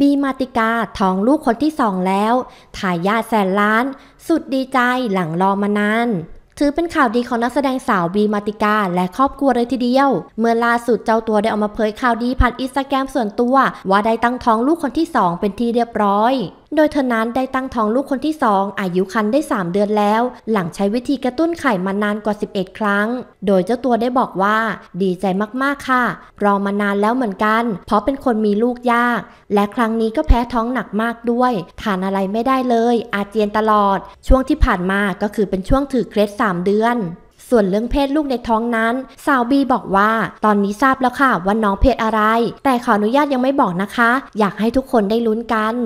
บีมาติกาท้องลูกคนที่สองแล้วทายาทแสนล้าน สุดดีใจหลังรอมานานถือเป็นข่าวดีของนักแสดงสาวบีมาติกาและครอบครัวเลยทีเดียว เมื่อล่าสุดเจ้าตัวได้ออกมาเผยข่าวดีผ่านอินสตาแกรมส่วนตัว ว่าได้ตั้งท้องลูกคนที่สองเป็นที่เรียบร้อยโดยเธอนั้นได้ตั้งท้องลูกคนที่ 2 อายุครรภ์ได้ 3 เดือนแล้ว หลังใช้วิธีกระตุ้นไข่มานานกว่า 11 ครั้ง โดยเจ้าตัวได้บอกว่า ดีใจมากๆ ค่ะ รอมานานแล้วเหมือนกัน เพราะเป็นคนมีลูกยาก และครั้งนี้ก็แพ้ท้องหนักมากด้วย ทานอะไรไม่ได้เลยอาเจียนตลอด ช่วงที่ผ่านมาก็คือเป็นช่วงถือเคล็ด3เดือน ส่วนเรื่องเพศลูกในท้องนั้นสาวบีบอกว่า ตอนนี้ทราบแล้วค่ะว่าน้องเพศอะไร แต่ขออนุญาตยังไม่บอกนะคะ อยากให้ทุกคนได้ลุ้นกัน